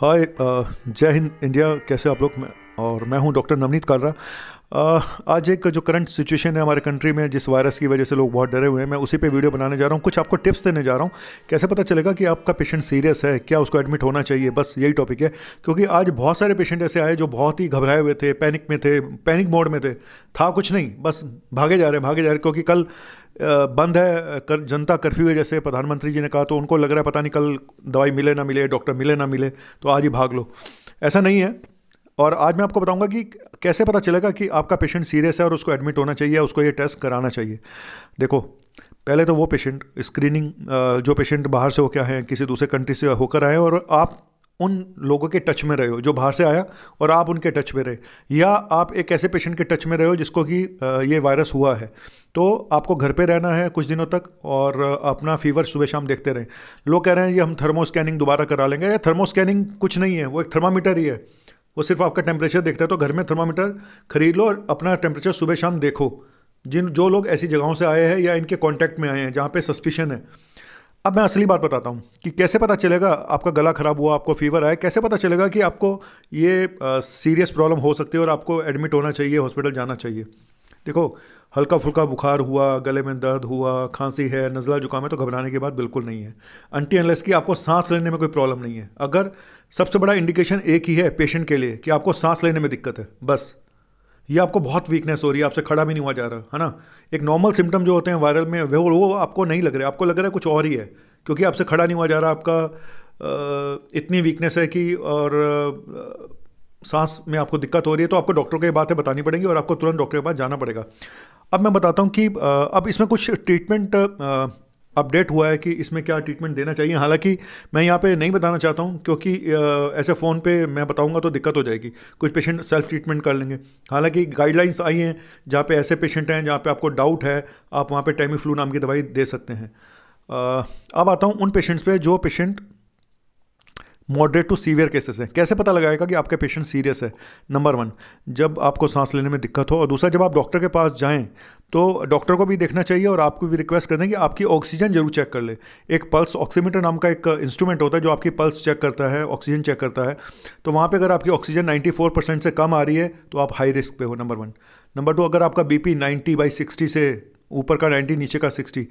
हाय जय हिंद इंडिया कैसे आप लोग मैं और मैं हूं डॉक्टर नवनीत कालरा आज एक जो करंट सिचुएशन है हमारे कंट्री में जिस वायरस की वजह से लोग बहुत डरे हुए हैं मैं उसी पे वीडियो बनाने जा रहा हूँ कुछ आपको टिप्स देने जा रहा हूँ कैसे पता चलेगा कि आपका पेशेंट सीरियस है क्या उसको एडमिट होना चाहिए बस यही टॉपिक है क्योंकि आज बहुत सारे पेशेंट ऐसे आए जो बहुत ही घबराए हुए थे पैनिक में थे पैनिक मोड में थे था कुछ नहीं बस भागे जा रहे हैं भागे जा रहे हैं क्योंकि कल बंद है कर, जनता कर्फ्यू है जैसे प्रधानमंत्री जी ने कहा तो उनको लग रहा है पता नहीं कल दवाई मिले ना मिले डॉक्टर मिले ना मिले तो आज ही भाग लो ऐसा नहीं है और आज मैं आपको बताऊंगा कि कैसे पता चलेगा कि आपका पेशेंट सीरियस है और उसको एडमिट होना चाहिए उसको ये टेस्ट कराना चाहिए देखो पहले तो वो पेशेंट स्क्रीनिंग जो पेशेंट बाहर से होकर आए हैं किसी दूसरे कंट्री से होकर आए और आप उन लोगों के टच में रहे हो जो बाहर से आया और आप उनके टच में रहे या आप एक ऐसे पेशेंट के टच में रहे हो जिसको कि ये वायरस हुआ है तो आपको घर पे रहना है कुछ दिनों तक और अपना फीवर सुबह शाम देखते रहें लोग कह रहे हैं ये हम थर्मो स्कैनिंग दोबारा करा लेंगे थर्मो स्कैनिंग कुछ नहीं है वो एक थर्मामीटर ही है वो सिर्फ आपका टेम्परेचर देखता है तो घर में थर्मामीटर खरीद लो और अपना टेम्परेचर सुबह शाम देखो जिन जो लोग ऐसी जगहों से आए हैं या इनके कॉन्टैक्ट में आए हैं जहाँ पे सस्पिशन है अब मैं असली बात बताता हूँ कि कैसे पता चलेगा आपका गला ख़राब हुआ आपको फीवर आया कैसे पता चलेगा कि आपको ये सीरियस प्रॉब्लम हो सकती है और आपको एडमिट होना चाहिए हॉस्पिटल जाना चाहिए देखो हल्का फुल्का बुखार हुआ गले में दर्द हुआ खांसी है नज़ला जुकाम है तो घबराने की बात बिल्कुल नहीं है अंटी एनलेस की आपको सांस लेने में कोई प्रॉब्लम नहीं है अगर सबसे बड़ा इंडिकेशन एक ही है पेशेंट के लिए कि आपको सांस लेने में दिक्कत है बस ये आपको बहुत वीकनेस हो रही है आपसे खड़ा भी नहीं हुआ जा रहा है ना एक नॉर्मल सिम्टम जो होते हैं वायरल में वो वो आपको नहीं लग रहा है आपको लग रहा है कुछ और ही है क्योंकि आपसे खड़ा नहीं हुआ जा रहा आपका इतनी वीकनेस है कि और सांस में आपको दिक्कत हो रही है तो आपको डॉक्टर को ये बातें बतानी पड़ेंगी और आपको तुरंत डॉक्टर के पास जाना पड़ेगा अब मैं बताता हूँ कि अब इसमें कुछ ट्रीटमेंट अपडेट हुआ है कि इसमें क्या ट्रीटमेंट देना चाहिए हालांकि मैं यहाँ पे नहीं बताना चाहता हूँ क्योंकि ऐसे फ़ोन पे मैं बताऊँगा तो दिक्कत हो जाएगी कुछ पेशेंट सेल्फ ट्रीटमेंट कर लेंगे हालांकि गाइडलाइंस आई हैं जहाँ पे ऐसे पेशेंट हैं जहाँ पे आपको डाउट है आप वहाँ पे टेमी फ्लू नाम की दवाई दे सकते हैं अब आता हूँ उन पेशेंट्स पे जो patient moderate to severe cases हैं कैसे पता लगाएगा कि आपका पेशेंट सीरियस है नंबर वन जब आपको सांस लेने में दिक्कत हो और दूसरा जब आप डॉक्टर के पास जाएं तो डॉक्टर को भी देखना चाहिए और आपको भी रिक्वेस्ट कर दें कि आपकी ऑक्सीजन जरूर चेक कर ले एक पल्स ऑक्सीमीटर नाम का एक इंस्ट्रूमेंट होता है जो आपकी पल्स चेक करता है ऑक्सीजन चेक करता है तो वहाँ पर अगर आपकी ऑक्सीजन नाइन्टी परसेंट से कम आ रही है तो आप हाई रिस्क पे हो नंबर वन नंबर टू अगर आपका बी पी बाई से ऊपर का नाइन्टी नीचे का सिक्सटी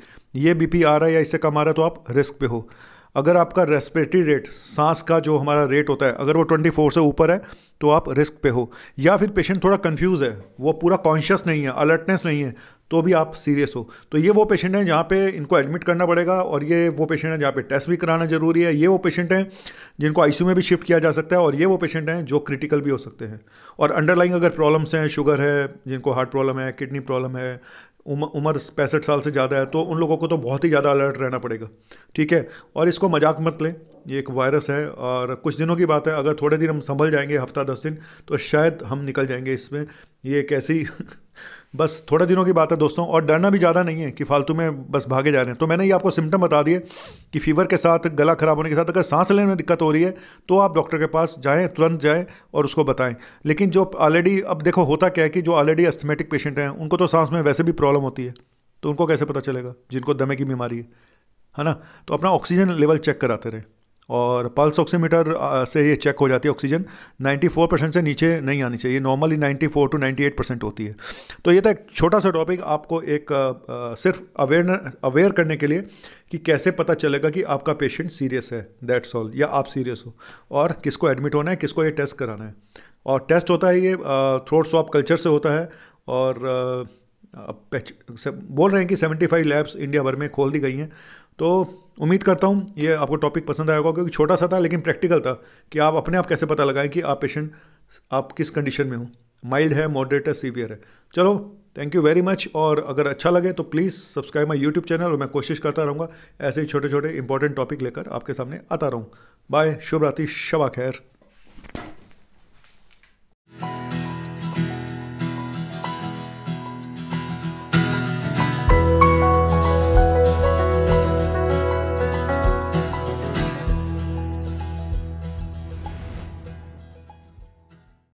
ये बी आ रहा है या इससे कम आ रहा है तो आप रिस्क पे हो अगर आपका रेस्पिरेटरी रेट सांस का जो हमारा रेट होता है अगर वो 24 से ऊपर है तो आप रिस्क पे हो या फिर पेशेंट थोड़ा कंफ्यूज है वो पूरा कॉन्शियस नहीं है अलर्टनेस नहीं है तो भी आप सीरियस हो तो ये वो पेशेंट हैं जहाँ पे इनको एडमिट करना पड़ेगा और ये वो पेशेंट हैं जहाँ पे टेस्ट भी कराना ज़रूरी है ये वो पेशेंट हैं जिनको आईसीयू में भी शिफ्ट किया जा सकता है और ये वो पेशेंट हैं जो क्रिटिकल भी हो सकते हैं और अंडरलाइंग अगर प्रॉब्लम्स हैं शुगर है जिनको हार्ट प्रॉब्लम है किडनी प्रॉब्लम है उम, उम्र पैंसठ साल से ज़्यादा है तो उन लोगों को तो बहुत ही ज़्यादा अलर्ट रहना पड़ेगा ठीक है और इसको मजाक मत लें ये एक वायरस है और कुछ दिनों की बात है अगर थोड़े दिन हम संभल जाएंगे हफ्ता दस दिन तो शायद हम निकल जाएंगे इसमें ये एक ऐसी बस थोड़े दिनों की बात है दोस्तों और डरना भी ज़्यादा नहीं है कि फालतू में बस भागे जा रहे हैं तो मैंने ये आपको सिम्टम बता दिए कि फीवर के साथ गला ख़राब होने के साथ अगर सांस लेने में दिक्कत हो रही है तो आप डॉक्टर के पास जाएँ तुरंत जाएँ और उसको बताएँ लेकिन जो ऑलरेडी अब देखो होता क्या है कि जो ऑलरेडी अस्थमेटिक पेशेंट हैं उनको तो सांस में वैसे भी प्रॉब्लम होती है तो उनको कैसे पता चलेगा जिनको दमे की बीमारी है है ना तो अपना ऑक्सीजन लेवल चेक कराते रहें और पल्स ऑक्सीमीटर से ये चेक हो जाती है ऑक्सीजन 94 परसेंट से नीचे नहीं आनी चाहिए नॉर्मली 94 टू 98 परसेंट होती है तो ये था एक छोटा सा टॉपिक आपको एक आ, सिर्फ अवेयर अवेयर करने के लिए कि कैसे पता चलेगा कि आपका पेशेंट सीरियस है दैट्स ऑल या आप सीरियस हो और किसको एडमिट होना है किसको ये टेस्ट कराना है और टेस्ट होता है ये थ्रोट स्वाप कल्चर से होता है और आ, बोल रहे हैं कि 75 लैब्स इंडिया भर में खोल दी गई हैं तो उम्मीद करता हूँ ये आपको टॉपिक पसंद आया होगा क्योंकि छोटा सा था लेकिन प्रैक्टिकल था कि आप अपने आप कैसे पता लगाएं कि आप पेशेंट आप किस कंडीशन में हो माइल्ड है मॉडरेट है सीवियर है चलो थैंक यू वेरी मच और अगर अच्छा लगे तो please subscribe my YouTube channel और मैं कोशिश करता रहूँगा ऐसे ही छोटे छोटे इंपॉर्टेंट टॉपिक लेकर आपके सामने आता रहूँ बाय शुभ रात्रि शबा खैर